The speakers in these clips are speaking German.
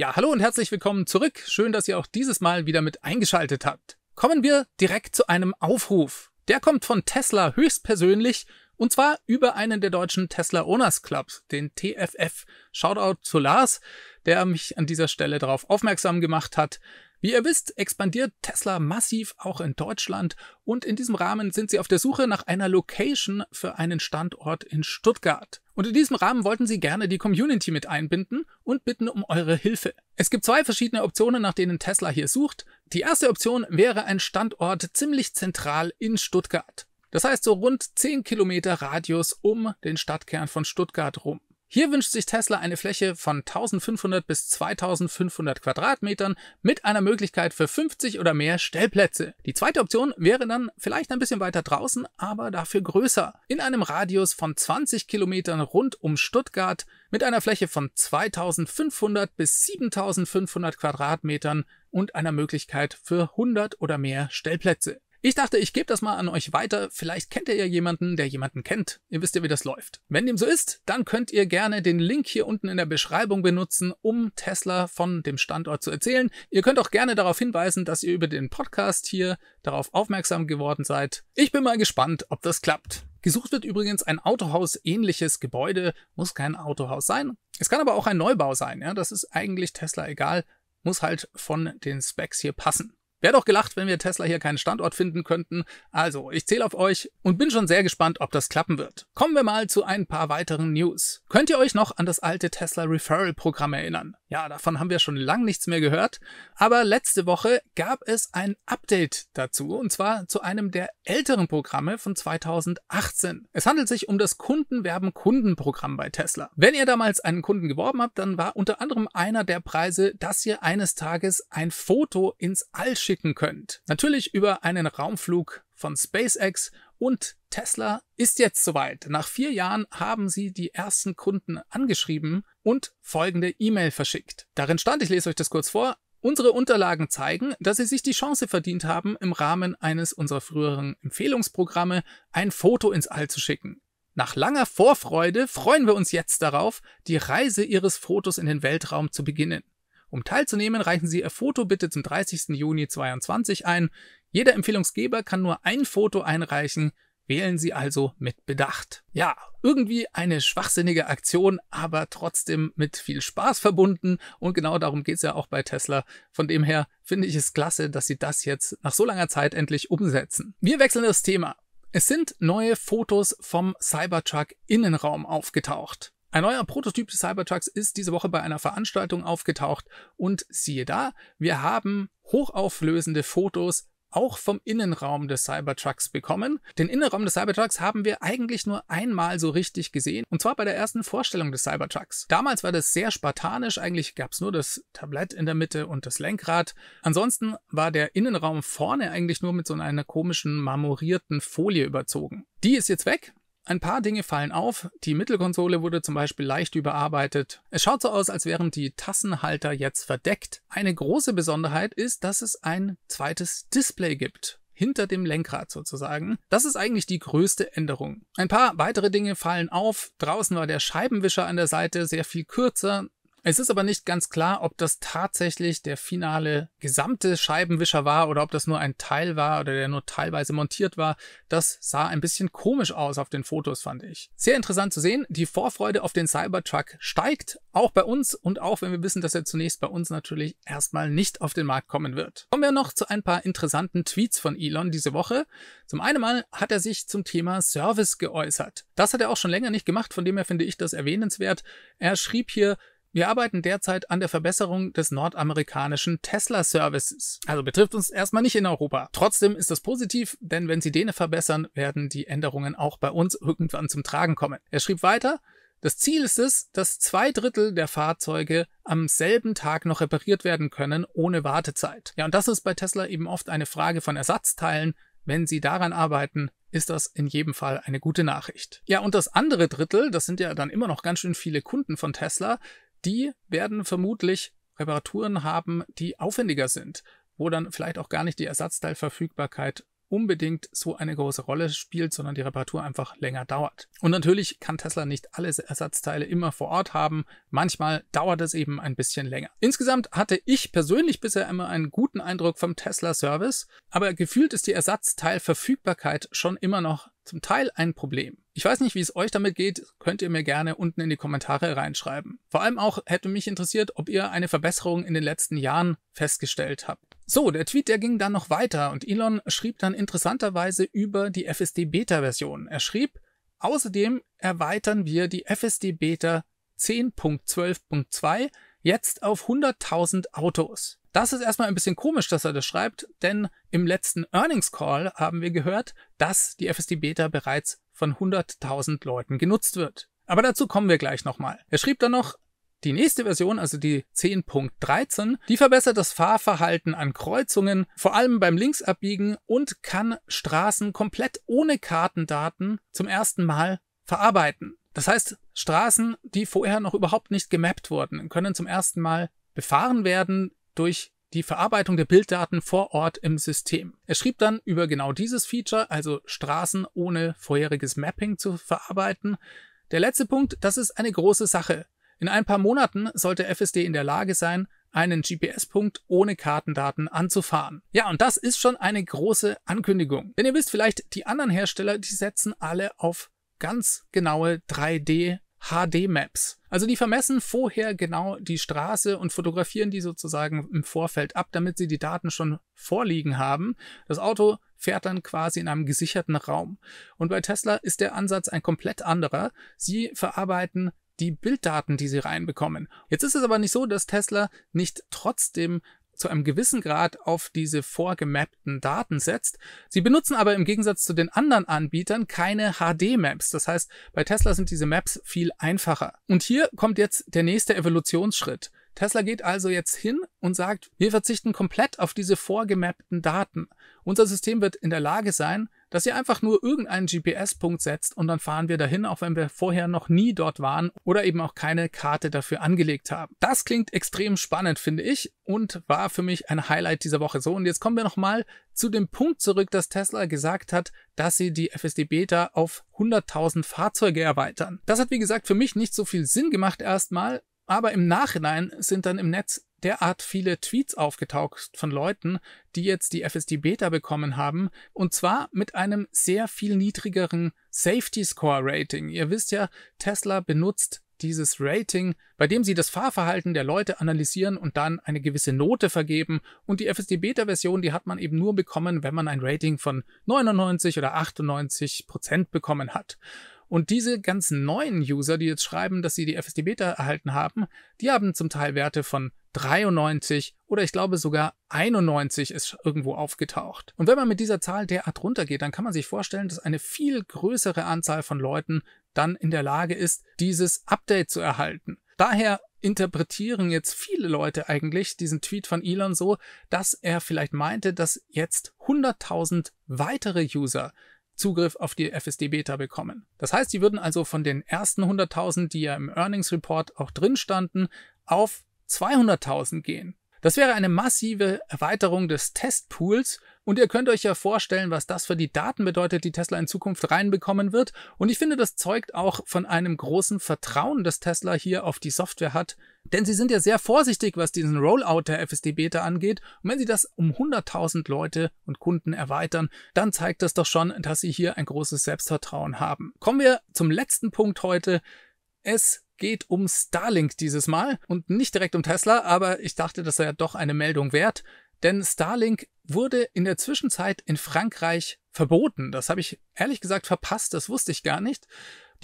Ja, hallo und herzlich willkommen zurück. Schön, dass ihr auch dieses Mal wieder mit eingeschaltet habt. Kommen wir direkt zu einem Aufruf. Der kommt von Tesla höchstpersönlich und zwar über einen der deutschen Tesla Owners Clubs, den TFF. Shoutout zu Lars, der mich an dieser Stelle darauf aufmerksam gemacht hat, wie ihr wisst, expandiert Tesla massiv auch in Deutschland und in diesem Rahmen sind sie auf der Suche nach einer Location für einen Standort in Stuttgart. Und in diesem Rahmen wollten sie gerne die Community mit einbinden und bitten um eure Hilfe. Es gibt zwei verschiedene Optionen, nach denen Tesla hier sucht. Die erste Option wäre ein Standort ziemlich zentral in Stuttgart. Das heißt so rund 10 Kilometer Radius um den Stadtkern von Stuttgart rum. Hier wünscht sich Tesla eine Fläche von 1500 bis 2500 Quadratmetern mit einer Möglichkeit für 50 oder mehr Stellplätze. Die zweite Option wäre dann vielleicht ein bisschen weiter draußen, aber dafür größer. In einem Radius von 20 Kilometern rund um Stuttgart mit einer Fläche von 2500 bis 7500 Quadratmetern und einer Möglichkeit für 100 oder mehr Stellplätze. Ich dachte, ich gebe das mal an euch weiter. Vielleicht kennt ihr ja jemanden, der jemanden kennt. Ihr wisst ja, wie das läuft. Wenn dem so ist, dann könnt ihr gerne den Link hier unten in der Beschreibung benutzen, um Tesla von dem Standort zu erzählen. Ihr könnt auch gerne darauf hinweisen, dass ihr über den Podcast hier darauf aufmerksam geworden seid. Ich bin mal gespannt, ob das klappt. Gesucht wird übrigens ein Autohaus-ähnliches Gebäude. Muss kein Autohaus sein. Es kann aber auch ein Neubau sein. Ja? Das ist eigentlich Tesla egal. Muss halt von den Specs hier passen. Wäre doch gelacht, wenn wir Tesla hier keinen Standort finden könnten. Also, ich zähle auf euch und bin schon sehr gespannt, ob das klappen wird. Kommen wir mal zu ein paar weiteren News. Könnt ihr euch noch an das alte Tesla Referral Programm erinnern? Ja, davon haben wir schon lang nichts mehr gehört. Aber letzte Woche gab es ein Update dazu und zwar zu einem der älteren Programme von 2018. Es handelt sich um das Kundenwerben Kundenprogramm bei Tesla. Wenn ihr damals einen Kunden geworben habt, dann war unter anderem einer der Preise, dass ihr eines Tages ein Foto ins All losschicken könnt. Natürlich über einen Raumflug von SpaceX und Tesla ist jetzt soweit. Nach vier Jahren haben sie die ersten Kunden angeschrieben und folgende E-Mail verschickt. Darin stand, ich lese euch das kurz vor, Unsere Unterlagen zeigen, dass Sie sich die Chance verdient haben, im Rahmen eines unserer früheren Empfehlungsprogramme ein Foto ins All zu schicken. Nach langer Vorfreude freuen wir uns jetzt darauf, die Reise Ihres Fotos in den Weltraum zu beginnen. Um teilzunehmen, reichen Sie Ihr Foto bitte zum 30. Juni 22 ein. Jeder Empfehlungsgeber kann nur ein Foto einreichen. Wählen Sie also mit Bedacht. Ja, irgendwie eine schwachsinnige Aktion, aber trotzdem mit viel Spaß verbunden. Und genau darum geht's ja auch bei Tesla. Von dem her finde ich es klasse, dass Sie das jetzt nach so langer Zeit endlich umsetzen. Wir wechseln das Thema. Es sind neue Fotos vom Cybertruck Innenraum aufgetaucht. Ein neuer Prototyp des Cybertrucks ist diese Woche bei einer Veranstaltung aufgetaucht und siehe da, wir haben hochauflösende Fotos auch vom Innenraum des Cybertrucks bekommen. Den Innenraum des Cybertrucks haben wir eigentlich nur einmal so richtig gesehen, und zwar bei der ersten Vorstellung des Cybertrucks. Damals war das sehr spartanisch, eigentlich gab es nur das Tablett in der Mitte und das Lenkrad. Ansonsten war der Innenraum vorne eigentlich nur mit so einer komischen marmorierten Folie überzogen. Die ist jetzt weg, ein paar Dinge fallen auf. Die Mittelkonsole wurde zum Beispiel leicht überarbeitet. Es schaut so aus, als wären die Tassenhalter jetzt verdeckt. Eine große Besonderheit ist, dass es ein zweites Display gibt hinter dem Lenkrad sozusagen. Das ist eigentlich die größte Änderung. Ein paar weitere Dinge fallen auf. Draußen war der Scheibenwischer an der Seite sehr viel kürzer. Es ist aber nicht ganz klar, ob das tatsächlich der finale gesamte Scheibenwischer war oder ob das nur ein Teil war oder der nur teilweise montiert war. Das sah ein bisschen komisch aus auf den Fotos, fand ich. Sehr interessant zu sehen. Die Vorfreude auf den Cybertruck steigt, auch bei uns und auch wenn wir wissen, dass er zunächst bei uns natürlich erstmal nicht auf den Markt kommen wird. Kommen wir noch zu ein paar interessanten Tweets von Elon diese Woche. Zum einen mal hat er sich zum Thema Service geäußert. Das hat er auch schon länger nicht gemacht, von dem her finde ich das erwähnenswert. Er schrieb hier, wir arbeiten derzeit an der Verbesserung des nordamerikanischen Tesla-Services. Also betrifft uns erstmal nicht in Europa. Trotzdem ist das positiv, denn wenn sie denen verbessern, werden die Änderungen auch bei uns irgendwann zum Tragen kommen. Er schrieb weiter, das Ziel ist es, dass zwei Drittel der Fahrzeuge am selben Tag noch repariert werden können, ohne Wartezeit. Ja, und das ist bei Tesla eben oft eine Frage von Ersatzteilen. Wenn Sie daran arbeiten, ist das in jedem Fall eine gute Nachricht. Ja, und das andere Drittel, das sind ja dann immer noch ganz schön viele Kunden von Tesla, die werden vermutlich Reparaturen haben, die aufwendiger sind, wo dann vielleicht auch gar nicht die Ersatzteilverfügbarkeit unbedingt so eine große Rolle spielt, sondern die Reparatur einfach länger dauert. Und natürlich kann Tesla nicht alle Ersatzteile immer vor Ort haben. Manchmal dauert es eben ein bisschen länger. Insgesamt hatte ich persönlich bisher immer einen guten Eindruck vom Tesla Service, aber gefühlt ist die Ersatzteilverfügbarkeit schon immer noch zum Teil ein Problem. Ich weiß nicht, wie es euch damit geht, könnt ihr mir gerne unten in die Kommentare reinschreiben. Vor allem auch hätte mich interessiert, ob ihr eine Verbesserung in den letzten Jahren festgestellt habt. So, der Tweet, der ging dann noch weiter und Elon schrieb dann interessanterweise über die FSD-Beta-Version. Er schrieb, außerdem erweitern wir die FSD-Beta 10.12.2 jetzt auf 100.000 Autos. Das ist erstmal ein bisschen komisch, dass er das schreibt, denn im letzten Earnings Call haben wir gehört, dass die FSD Beta bereits von 100.000 Leuten genutzt wird. Aber dazu kommen wir gleich nochmal. Er schrieb dann noch, die nächste Version, also die 10.13, die verbessert das Fahrverhalten an Kreuzungen, vor allem beim Linksabbiegen und kann Straßen komplett ohne Kartendaten zum ersten Mal verarbeiten. Das heißt, Straßen, die vorher noch überhaupt nicht gemappt wurden, können zum ersten Mal befahren werden durch die Verarbeitung der Bilddaten vor Ort im System. Er schrieb dann über genau dieses Feature, also Straßen ohne vorheriges Mapping zu verarbeiten. Der letzte Punkt, das ist eine große Sache. In ein paar Monaten sollte FSD in der Lage sein, einen GPS-Punkt ohne Kartendaten anzufahren. Ja, und das ist schon eine große Ankündigung. Denn ihr wisst vielleicht, die anderen Hersteller, die setzen alle auf ganz genaue 3D HD-Maps. Also die vermessen vorher genau die Straße und fotografieren die sozusagen im Vorfeld ab, damit sie die Daten schon vorliegen haben. Das Auto fährt dann quasi in einem gesicherten Raum. Und bei Tesla ist der Ansatz ein komplett anderer. Sie verarbeiten die Bilddaten, die sie reinbekommen. Jetzt ist es aber nicht so, dass Tesla nicht trotzdem zu einem gewissen Grad auf diese vorgemappten Daten setzt. Sie benutzen aber im Gegensatz zu den anderen Anbietern keine HD-Maps. Das heißt, bei Tesla sind diese Maps viel einfacher. Und hier kommt jetzt der nächste Evolutionsschritt. Tesla geht also jetzt hin und sagt, wir verzichten komplett auf diese vorgemappten Daten. Unser System wird in der Lage sein, dass ihr einfach nur irgendeinen GPS-Punkt setzt und dann fahren wir dahin, auch wenn wir vorher noch nie dort waren oder eben auch keine Karte dafür angelegt haben. Das klingt extrem spannend, finde ich, und war für mich ein Highlight dieser Woche. So, und jetzt kommen wir nochmal zu dem Punkt zurück, dass Tesla gesagt hat, dass sie die FSD Beta auf 100.000 Fahrzeuge erweitern. Das hat, wie gesagt, für mich nicht so viel Sinn gemacht erstmal, aber im Nachhinein sind dann im Netz derart viele Tweets aufgetaucht von Leuten, die jetzt die FSD Beta bekommen haben, und zwar mit einem sehr viel niedrigeren Safety Score Rating. Ihr wisst ja, Tesla benutzt dieses Rating, bei dem sie das Fahrverhalten der Leute analysieren und dann eine gewisse Note vergeben. Und die FSD-Beta-Version, die hat man eben nur bekommen, wenn man ein Rating von 99 oder 98 Prozent bekommen hat. Und diese ganzen neuen User, die jetzt schreiben, dass sie die FSD-Beta erhalten haben, die haben zum Teil Werte von 93 oder ich glaube sogar 91 ist irgendwo aufgetaucht. Und wenn man mit dieser Zahl derart runtergeht, dann kann man sich vorstellen, dass eine viel größere Anzahl von Leuten dann in der Lage ist, dieses Update zu erhalten. Daher interpretieren jetzt viele Leute eigentlich diesen Tweet von Elon so, dass er vielleicht meinte, dass jetzt 100.000 weitere User Zugriff auf die FSD-Beta bekommen. Das heißt, sie würden also von den ersten 100.000, die ja im Earnings Report auch drin standen, auf 200.000 gehen. Das wäre eine massive Erweiterung des Testpools und ihr könnt euch ja vorstellen, was das für die Daten bedeutet, die Tesla in Zukunft reinbekommen wird. Und ich finde, das zeugt auch von einem großen Vertrauen, das Tesla hier auf die Software hat. Denn sie sind ja sehr vorsichtig, was diesen Rollout der FSD-Beta angeht. Und wenn sie das um 100.000 Leute und Kunden erweitern, dann zeigt das doch schon, dass sie hier ein großes Selbstvertrauen haben. Kommen wir zum letzten Punkt heute. Es geht um Starlink dieses Mal und nicht direkt um Tesla, aber ich dachte, das sei doch eine Meldung wert, denn Starlink wurde in der Zwischenzeit in Frankreich verboten. Das habe ich ehrlich gesagt verpasst, das wusste ich gar nicht.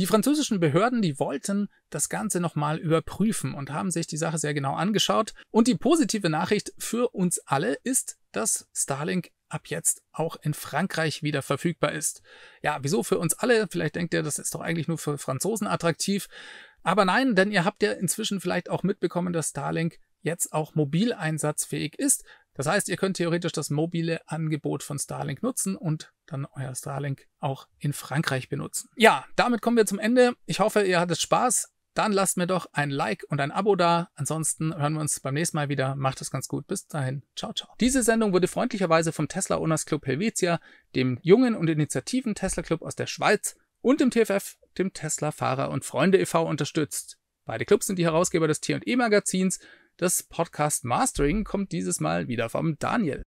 Die französischen Behörden, die wollten das Ganze nochmal überprüfen und haben sich die Sache sehr genau angeschaut. Und die positive Nachricht für uns alle ist, dass Starlink ab jetzt auch in Frankreich wieder verfügbar ist. Ja, wieso für uns alle? Vielleicht denkt ihr, das ist doch eigentlich nur für Franzosen attraktiv. Aber nein, denn ihr habt ja inzwischen vielleicht auch mitbekommen, dass Starlink jetzt auch mobil einsatzfähig ist. Das heißt, ihr könnt theoretisch das mobile Angebot von Starlink nutzen und dann euer Starlink auch in Frankreich benutzen. Ja, damit kommen wir zum Ende. Ich hoffe, ihr hattet Spaß. Dann lasst mir doch ein Like und ein Abo da. Ansonsten hören wir uns beim nächsten Mal wieder. Macht es ganz gut. Bis dahin. Ciao, ciao. Diese Sendung wurde freundlicherweise vom Tesla Owners Club Helvetia, dem jungen und initiativen Tesla Club aus der Schweiz, und dem TFF, dem Tesla Fahrer und Freunde e.V. unterstützt. Beide Clubs sind die Herausgeber des T&E Magazins. Das Podcast Mastering kommt dieses Mal wieder vom Daniel.